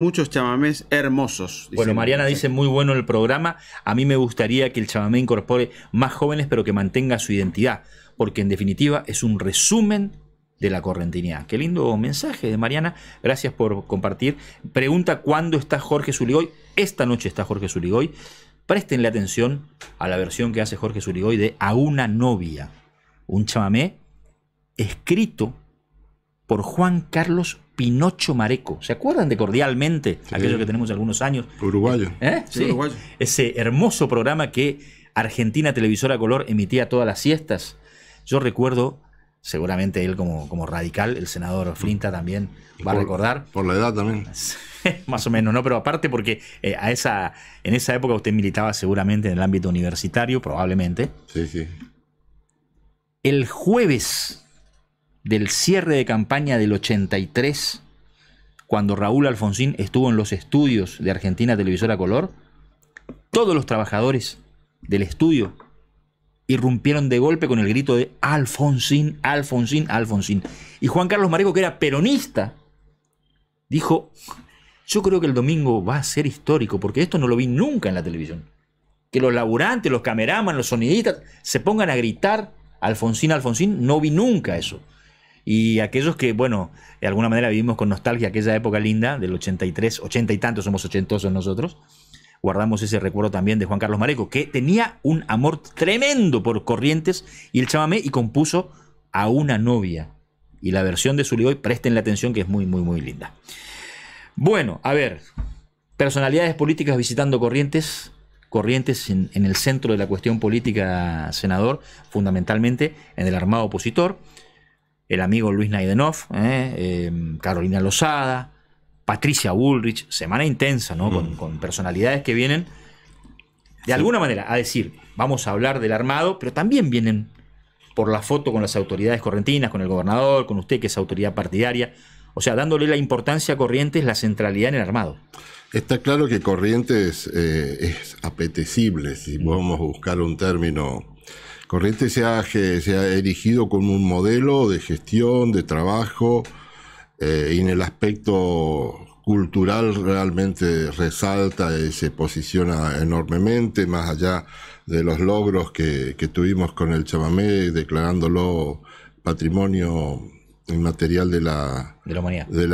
muchos chamamés hermosos. Bueno, Mariana dice muy bueno el programa. A mí me gustaría que el chamamé incorpore más jóvenes, pero que mantenga su identidad, porque en definitiva es un resumen de la correntinidad. Qué lindo mensaje de Mariana. Gracias por compartir. Pregunta cuándo está Jorge Zuligoy. Esta noche está Jorge Zuligoy. Prestenle atención a la versión que hace Jorge Zuligoy de A una novia, un chamamé escrito por Juan Carlos Pinocho Mareco. ¿Se acuerdan de Cordialmente? Aquello que tenemos algunos años. Eh, ¿eh? Uruguayo. Ese hermoso programa que Argentina Televisora Color emitía todas las siestas. Yo recuerdo, seguramente él como, como radical, el senador Flinta también va a recordar. Por la edad también. Más o menos, ¿no? Pero aparte porque eh, a esa, en esa época usted militaba seguramente en el ámbito universitario, probablemente. Sí, sí. El jueves del cierre de campaña del 83, cuando Raúl Alfonsín estuvo en los estudios de Argentina Televisora Color, todos los trabajadores del estudio irrumpieron de golpe con el grito de Alfonsín, Alfonsín, Alfonsín. Y Juan Carlos Marejo, que era peronista, dijo, yo creo que el domingo va a ser histórico, porque esto no lo vi nunca en la televisión. Que los laburantes, los cameraman, los sonidistas se pongan a gritar Alfonsín, Alfonsín, no vi nunca eso. Y aquellos que, bueno, de alguna manera vivimos con nostalgia aquella época linda del 83, ochenta y tantos, somos ochentosos nosotros. Guardamos ese recuerdo también de Juan Carlos Mareco, que tenía un amor tremendo por Corrientes y el chamamé y compuso a una novia. Y la versión de libro presten la atención que es muy, muy, muy linda. Bueno, a ver, personalidades políticas visitando Corrientes, Corrientes en, el centro de la cuestión política, senador, fundamentalmente en el armado opositor el amigo Luis Naidenov, ¿eh? em, Carolina Lozada, Patricia Bullrich, semana intensa, ¿no? Con, mm. personalidades que vienen, de alguna manera, a decir, vamos a hablar del armado, pero también vienen por la foto con las autoridades correntinas, con el gobernador, con usted que es autoridad partidaria, o sea, dándole la importancia a Corrientes, la centralidad en el armado. Está claro que Corrientes eh, es apetecible, si mm. podemos buscar un término corriente se ha, se ha erigido como un modelo de gestión, de trabajo, eh, y en el aspecto cultural realmente resalta y se posiciona enormemente, más allá de los logros que, tuvimos con el chamamé, declarándolo patrimonio inmaterial De la, de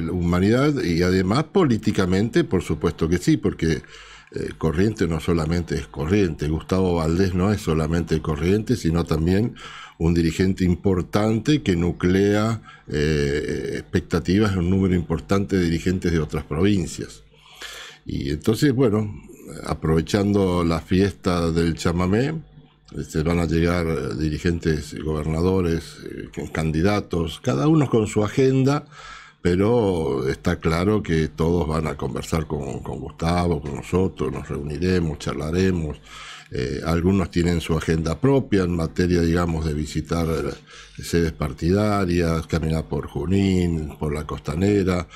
la humanidad y además políticamente, por supuesto que sí, porque eh, corriente no solamente es corriente, Gustavo Valdés no es solamente corriente, sino también un dirigente importante que nuclea eh, expectativas de un número importante de dirigentes de otras provincias. Y entonces, bueno, aprovechando la fiesta del chamamé, se van a llegar eh, dirigentes, gobernadores, candidatos, cada uno con su agenda pero está claro que todos van a conversar con, Gustavo, con nosotros, nos reuniremos, charlaremos. Eh, algunos tienen su agenda propia en materia, digamos, de visitar sedes partidarias, caminar por Junín, por la costanera.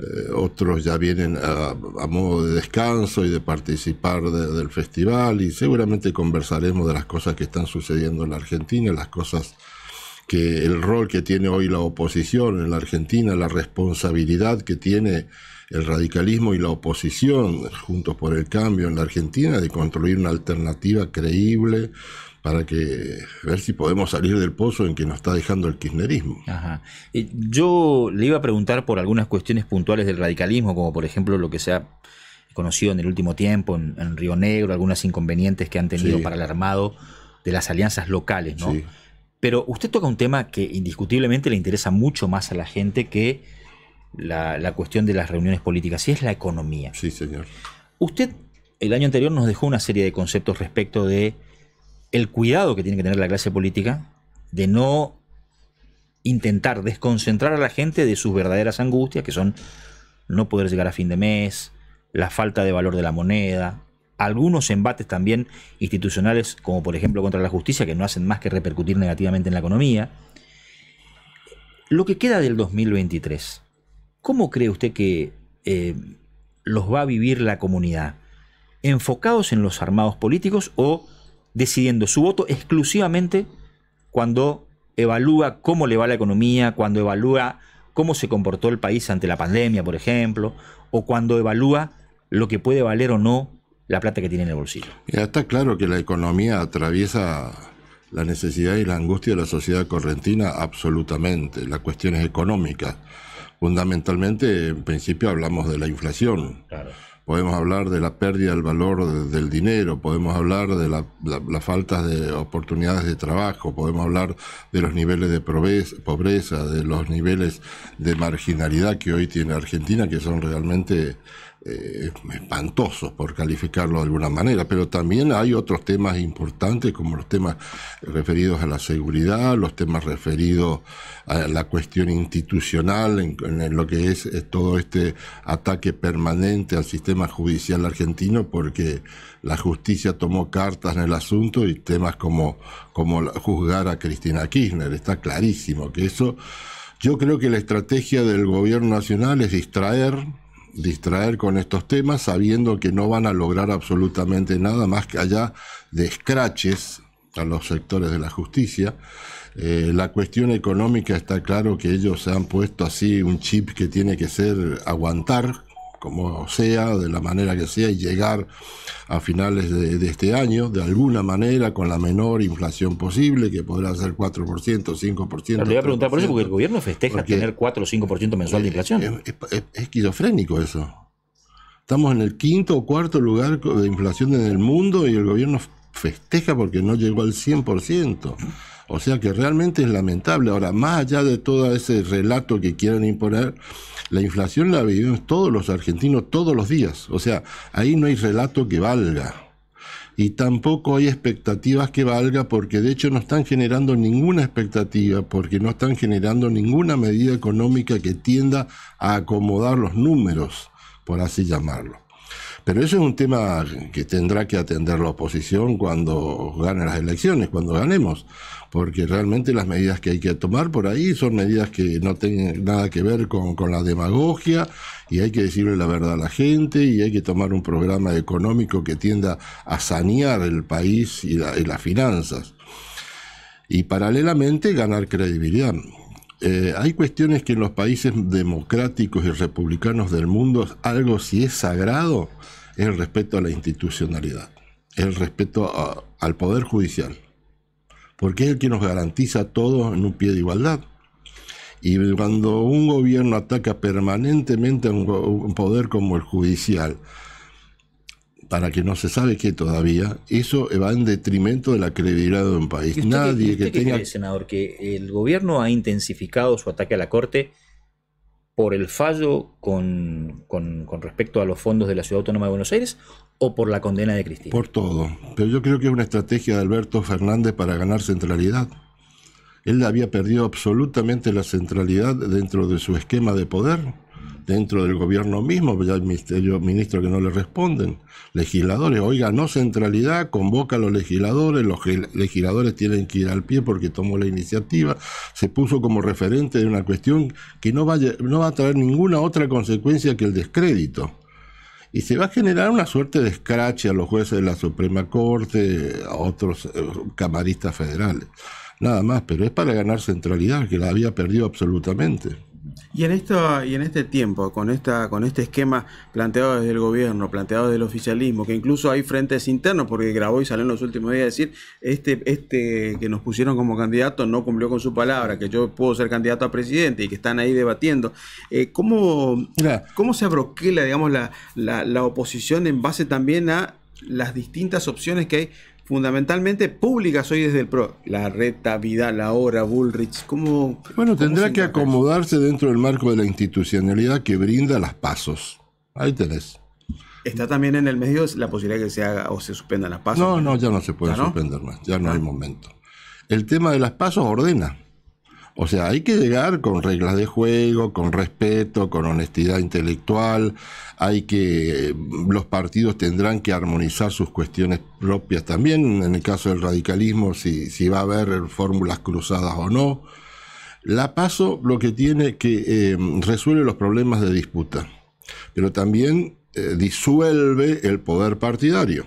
Eh, otros ya vienen a, modo de descanso y de participar del festival y seguramente conversaremos de las cosas que están sucediendo en la Argentina, las cosas que el rol que tiene hoy la oposición en la Argentina, la responsabilidad que tiene el radicalismo y la oposición, juntos por el cambio en la Argentina, de construir una alternativa creíble para que ver si podemos salir del pozo en que nos está dejando el kirchnerismo. Ajá. Yo le iba a preguntar por algunas cuestiones puntuales del radicalismo, como por ejemplo lo que se ha conocido en el último tiempo en, Río Negro, algunas inconvenientes que han tenido para el armado de las alianzas locales, ¿no? Pero usted toca un tema que indiscutiblemente le interesa mucho más a la gente que la, cuestión de las reuniones políticas, y es la economía. Sí, señor. Usted el año anterior nos dejó una serie de conceptos respecto de el cuidado que tiene que tener la clase política de no intentar desconcentrar a la gente de sus verdaderas angustias, que son no poder llegar a fin de mes, la falta de valor de la moneda, algunos embates también institucionales, como por ejemplo contra la justicia, que no hacen más que repercutir negativamente en la economía. Lo que queda del 2023, ¿cómo cree usted que eh, los va a vivir la comunidad? ¿Enfocados en los armados políticos o decidiendo su voto exclusivamente cuando evalúa cómo le va la economía, cuando evalúa cómo se comportó el país ante la pandemia, por ejemplo, o cuando evalúa lo que puede valer o no la plata que tiene en el bolsillo. Ya está claro que la economía atraviesa la necesidad y la angustia de la sociedad correntina absolutamente. La cuestión es económica. Fundamentalmente, en principio hablamos de la inflación. Podemos hablar de la pérdida del valor del dinero, podemos hablar de las la, faltas de oportunidades de trabajo, podemos hablar de los niveles de pobreza, de los niveles de marginalidad que hoy tiene Argentina, que son realmente eh, espantosos, por calificarlo de alguna manera, pero también hay otros temas importantes, como los temas referidos a la seguridad, los temas referidos a la cuestión institucional, en, lo que es eh, todo este ataque permanente al sistema judicial argentino, porque la justicia tomó cartas en el asunto y temas como, como juzgar a Cristina Kirchner, está clarísimo que eso... Yo creo que la estrategia del gobierno nacional es distraer, distraer con estos temas sabiendo que no van a lograr absolutamente nada más que allá de escraches a los sectores de la justicia. Eh, la cuestión económica está claro que ellos se han puesto así un chip que tiene que ser aguantar, como sea, de la manera que sea, y llegar a finales de, este año, de alguna manera, con la menor inflación posible, que podrá ser 4%, 5%. Pero le voy a preguntar por eso, porque el gobierno festeja tener 4 o 5% mensual de inflación. Es, es, esquizofrénico eso. Estamos en el quinto o cuarto lugar de inflación en el mundo y el gobierno festeja porque no llegó al 100%. O sea que realmente es lamentable. Ahora, más allá de todo ese relato que quieran imponer, la inflación la vivimos todos los argentinos todos los días. O sea, ahí no hay relato que valga. Y tampoco hay expectativas que valga porque de hecho no están generando ninguna expectativa, porque no están generando ninguna medida económica que tienda a acomodar los números, por así llamarlo. Pero eso es un tema que tendrá que atender la oposición cuando gane las elecciones, cuando ganemos, porque realmente las medidas que hay que tomar por ahí son medidas que no tienen nada que ver con, la demagogia y hay que decirle la verdad a la gente y hay que tomar un programa económico que tienda a sanear el país y, las finanzas. Y paralelamente ganar credibilidad. Eh, hay cuestiones que en los países democráticos y republicanos del mundo algo si es sagrado es el respeto a la institucionalidad, el respeto al Poder Judicial, porque es el que nos garantiza a todos en un pie de igualdad. Y cuando un gobierno ataca permanentemente a un, poder como el judicial, para que no se sabe qué todavía, eso va en detrimento de la credibilidad de un país. Nadie que, que senador, que el gobierno ha intensificado su ataque a la Corte por el fallo con, con, respecto a los fondos de la Ciudad Autónoma de Buenos Aires o por la condena de Cristina? Por todo. Pero yo creo que es una estrategia de Alberto Fernández para ganar centralidad. Él había perdido absolutamente la centralidad dentro de su esquema de poder dentro del gobierno mismo, pues ya hay ministros que no le responden, legisladores, oiga, no centralidad, convoca a los legisladores, los legisladores tienen que ir al pie porque tomó la iniciativa, se puso como referente de una cuestión que no, no va a traer ninguna otra consecuencia que el descrédito y se va a generar una suerte de escrache a los jueces de la Suprema Corte, a otros eh, camaristas federales. Nada más, pero es para ganar centralidad, que la había perdido absolutamente. Y en, esto, y en este tiempo, con, esta, con este esquema planteado desde el gobierno, planteado desde el oficialismo, que incluso hay frentes internos, porque grabó y salió en los últimos días a decir, este, este que nos pusieron como candidato no cumplió con su palabra, que yo puedo ser candidato a presidente y que están ahí debatiendo. Eh, ¿cómo, ¿Cómo se abroquela, digamos, la, la, la oposición en base también a las distintas opciones que hay fundamentalmente públicas hoy desde el PRO. La Reta, Vidal, ahora, Bullrich, ¿cómo... Bueno, tendrá que acomodarse dentro del marco de la institucionalidad que brinda las pasos. Ahí tenés. Está también en el medio la posibilidad que se haga o se suspendan las pasos. No, no, ya no se puede suspender más, ya no ah. hay momento. El tema de las pasos ordena. O sea, hay que llegar con reglas de juego, con respeto, con honestidad intelectual, hay que los partidos tendrán que armonizar sus cuestiones propias también, en el caso del radicalismo, si, va a haber fórmulas cruzadas o no. La PASO lo que tiene que eh, resuelve los problemas de disputa, pero también eh, disuelve el poder partidario.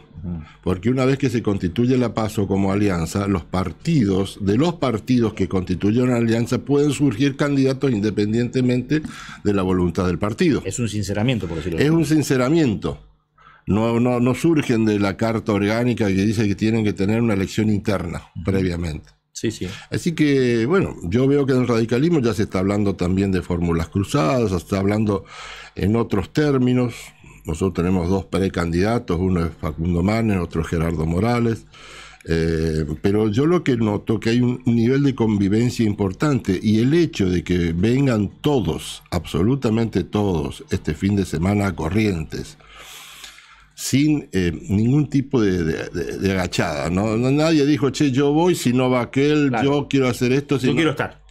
Porque una vez que se constituye la PASO como alianza, los partidos, de los partidos que constituyen una alianza, pueden surgir candidatos independientemente de la voluntad del partido. Es un sinceramiento, por decirlo así. Es un sinceramiento. No, no, no surgen de la carta orgánica que dice que tienen que tener una elección interna previamente. Sí, sí. Así que, bueno, yo veo que en el radicalismo ya se está hablando también de fórmulas cruzadas, se está hablando en otros términos, nosotros tenemos dos precandidatos, uno es Facundo Manes, otro es Gerardo Morales. Eh, pero yo lo que noto que hay un nivel de convivencia importante y el hecho de que vengan todos, absolutamente todos, este fin de semana a Corrientes, sin eh, ningún tipo de, agachada. ¿no? Nadie dijo, che, yo voy si no va aquel, yo quiero hacer esto. Si yo quiero estar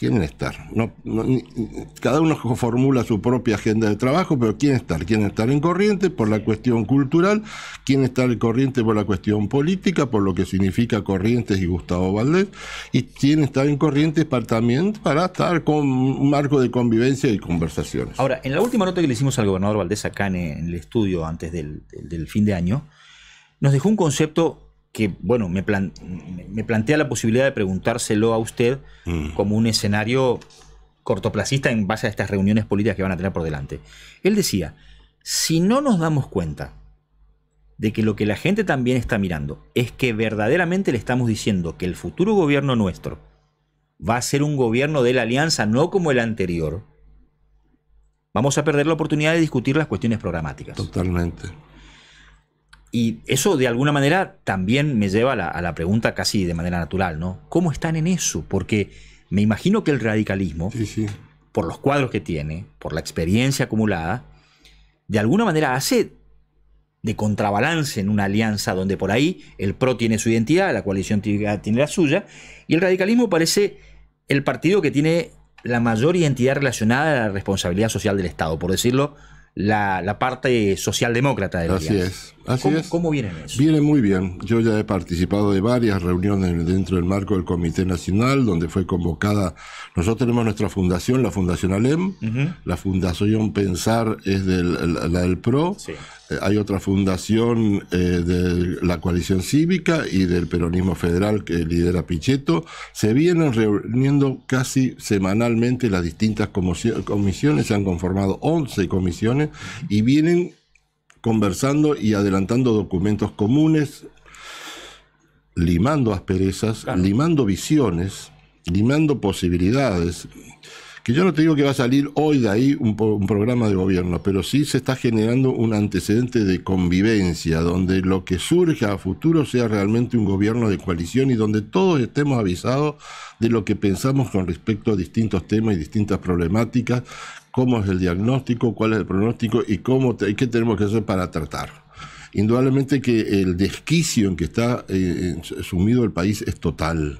quieren estar. cada uno formula su propia agenda de trabajo, pero quién estar. Quieren estar en corriente por la cuestión cultural, quién estar en corriente por la cuestión política, por lo que significa Corrientes y Gustavo Valdés, y quién estar en corriente también para estar con un marco de convivencia y conversaciones. Ahora, en la última nota que le hicimos al gobernador Valdés acá en el estudio antes del, del fin de año, nos dejó un concepto que, bueno, me, me, plantea la posibilidad de preguntárselo a usted mm. como un escenario cortoplacista en base a estas reuniones políticas que van a tener por delante. Él decía, si no nos damos cuenta de que lo que la gente también está mirando es que verdaderamente le estamos diciendo que el futuro gobierno nuestro va a ser un gobierno de la alianza, no como el anterior, vamos a perder la oportunidad de discutir las cuestiones programáticas. Totalmente. Y eso de alguna manera también me lleva a la, pregunta casi de manera natural, ¿no? ¿Cómo están en eso? Porque me imagino que el radicalismo, por los cuadros que tiene, por la experiencia acumulada, de alguna manera hace de contrabalance en una alianza donde por ahí el PRO tiene su identidad, la coalición tiene la suya, y el radicalismo parece el partido que tiene la mayor identidad relacionada a la responsabilidad social del Estado, por decirlo, la, parte socialdemócrata del Así es. ¿Cómo, viene vienen eso? Viene muy bien. Yo ya he participado de varias reuniones dentro del marco del Comité Nacional, donde fue convocada. Nosotros tenemos nuestra fundación, la Fundación ALEM. La Fundación Pensar es de la, del PRO. Eh, hay otra fundación eh, de la Coalición Cívica y del Peronismo Federal que lidera Pichetto. Se vienen reuniendo casi semanalmente las distintas comisiones. Se han conformado 11 comisiones y vienen conversando y adelantando documentos comunes, limando asperezas, limando visiones, limando posibilidades. Que yo no te digo que va a salir hoy de ahí un, un, programa de gobierno, pero sí se está generando un antecedente de convivencia, donde lo que surja a futuro sea realmente un gobierno de coalición y donde todos estemos avisados de lo que pensamos con respecto a distintos temas y distintas problemáticas, cómo es el diagnóstico, cuál es el pronóstico y, cómo qué tenemos que hacer para tratar. Indudablemente que el desquicio en que está eh, sumido el país es total.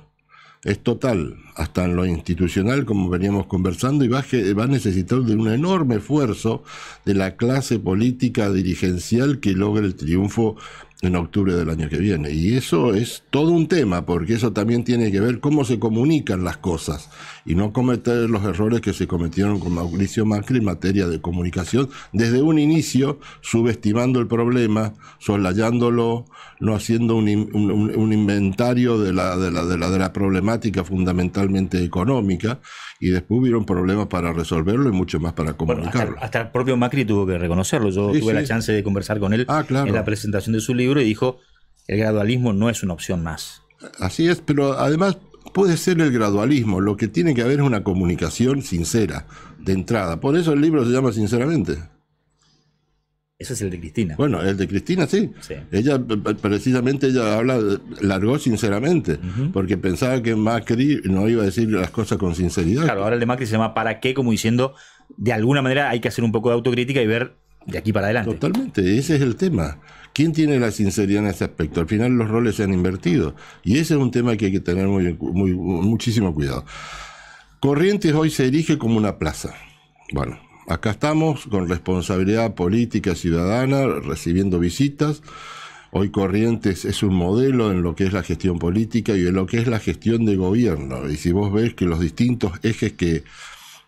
Es total, hasta en lo institucional, como veníamos conversando, y va a necesitar de un enorme esfuerzo de la clase política dirigencial que logre el triunfo en octubre del año que viene. Y eso es todo un tema, porque eso también tiene que ver cómo se comunican las cosas y no cometer los errores que se cometieron con Mauricio Macri en materia de comunicación desde un inicio, subestimando el problema, soslayándolo, no haciendo un, inventario de la, de, la, de, la, de la problemática fundamentalmente económica y después hubieron problemas para resolverlo y mucho más para comunicarlo. hasta, el propio Macri tuvo que reconocerlo. Yo tuve la chance de conversar con él ah, en la presentación de su libro y dijo, el gradualismo no es una opción más. Así es, pero además puede ser el gradualismo, lo que tiene que haber es una comunicación sincera, de entrada. Por eso el libro se llama Sinceramente. Eso es el de Cristina. Bueno, el de Cristina sí. Ella, precisamente, ella habla, largó sinceramente, porque pensaba que Macri no iba a decir las cosas con sinceridad. Claro, ahora el de Macri se llama ¿para qué? Como diciendo, de alguna manera hay que hacer un poco de autocrítica y ver de aquí para adelante. Totalmente, ese es el tema. ¿Quién tiene la sinceridad en ese aspecto? Al final los roles se han invertido. Y ese es un tema que hay que tener muy, muy, muchísimo cuidado. Corrientes hoy se erige como una plaza. Bueno, acá estamos con responsabilidad política ciudadana, recibiendo visitas. Hoy Corrientes es un modelo en lo que es la gestión política y en lo que es la gestión de gobierno. Y si vos ves que los distintos ejes que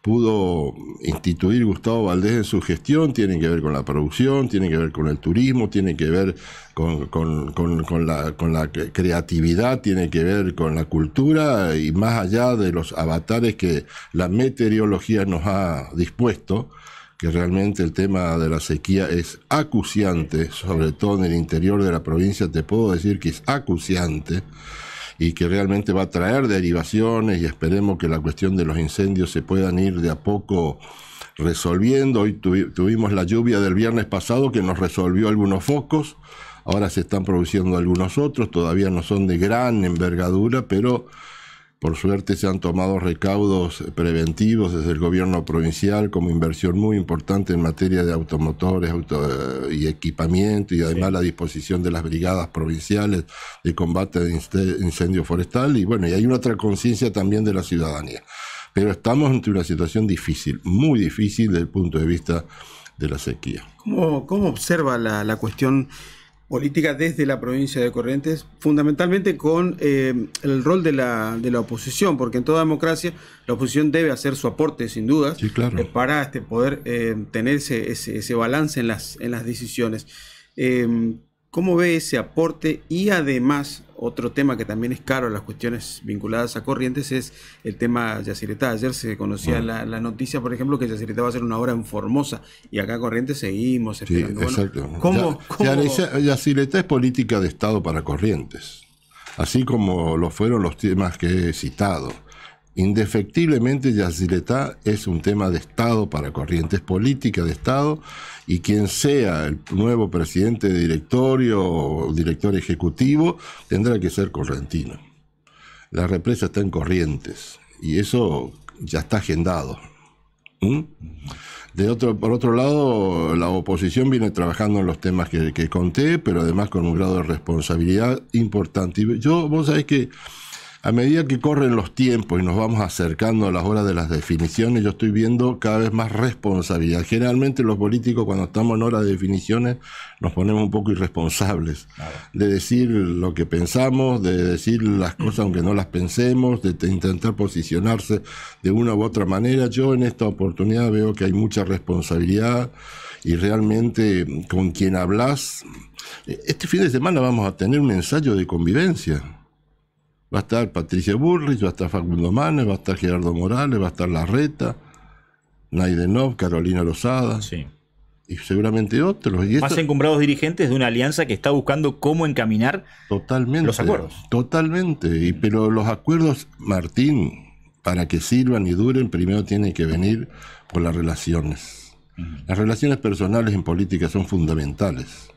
pudo instituir Gustavo Valdés en su gestión tiene que ver con la producción, tiene que ver con el turismo, tiene que ver con, con, con, la, creatividad, tiene que ver con la cultura y más allá de los avatares que la meteorología nos ha dispuesto que realmente el tema de la sequía es acuciante, sobre todo en el interior de la provincia, te puedo decir que es acuciante y que realmente va a traer derivaciones y esperemos que la cuestión de los incendios se puedan ir de a poco resolviendo. Hoy tuvimos la lluvia del viernes pasado que nos resolvió algunos focos, ahora se están produciendo algunos otros, todavía no son de gran envergadura, pero por suerte se han tomado recaudos preventivos desde el gobierno provincial como inversión muy importante en materia de automotores eh, y equipamiento y además la disposición de las brigadas provinciales de combate de incendio forestal y bueno, y hay una otra conciencia también de la ciudadanía. Pero estamos ante una situación difícil, muy difícil desde el punto de vista de la sequía. ¿Cómo, cómo observa la, la cuestión? política desde la provincia de Corrientes, fundamentalmente con eh, el rol de la, de la, oposición, porque en toda democracia la oposición debe hacer su aporte, sin dudas, eh, para este, poder eh, tener ese, ese, balance en las, en las decisiones. Eh, ¿Cómo ve ese aporte y además otro tema que también es caro las cuestiones vinculadas a corrientes es el tema Yaciretá. Ayer se conocía ah. la, noticia, por ejemplo, que Yaciretá va a ser una obra en Formosa y acá Corrientes seguimos esperando. Sí, es política de Estado para Corrientes, así como lo fueron los temas que he citado. Indefectiblemente Yaziretá es un tema de Estado para corrientes políticas de Estado y quien sea el nuevo presidente de directorio o director ejecutivo tendrá que ser correntino. La represa está en corrientes y eso ya está agendado. De otro, por otro lado, la oposición viene trabajando en los temas que, conté, pero además con un grado de responsabilidad importante. yo, vos sabés que a medida que corren los tiempos y nos vamos acercando a las horas de las definiciones, yo estoy viendo cada vez más responsabilidad. Generalmente los políticos cuando estamos en horas de definiciones nos ponemos un poco irresponsables de decir lo que pensamos, de decir las cosas aunque no las pensemos, de intentar posicionarse de una u otra manera. Yo en esta oportunidad veo que hay mucha responsabilidad y realmente mm, con quien hablas. Eh, este fin de semana vamos a tener un ensayo de convivencia va a estar Patricia Burris, va a estar Facundo Manes, va a estar Gerardo Morales, va a estar Larreta, Naidenov, Carolina Lozada. Y seguramente otros. Más encumbrados dirigentes de una alianza que está buscando cómo encaminar totalmente, los acuerdos. Totalmente. Y, pero los acuerdos, Martín, para que sirvan y duren, primero tienen que venir por las relaciones. Las relaciones personales en política son fundamentales.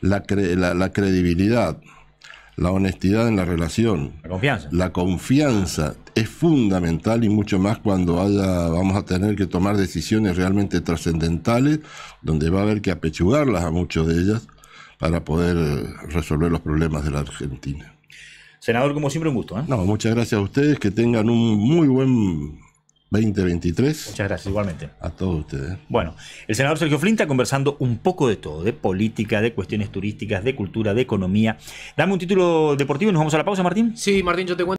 la, la, la credibilidad, la honestidad en la relación. La confianza. La confianza es fundamental y mucho más cuando haya, vamos a tener que tomar decisiones realmente trascendentales, donde va a haber que apechugarlas a muchas de ellas para poder resolver los problemas de la Argentina. Senador, como siempre, un gusto. ¿eh? No, muchas gracias a ustedes, que tengan un muy buen 2023. Muchas gracias, igualmente. A todos ustedes. Bueno, el senador Sergio Flinta conversando un poco de todo, de política, de cuestiones turísticas, de cultura, de economía. Dame un título deportivo y nos vamos a la pausa, Martín. Sí, Martín, yo te cuento.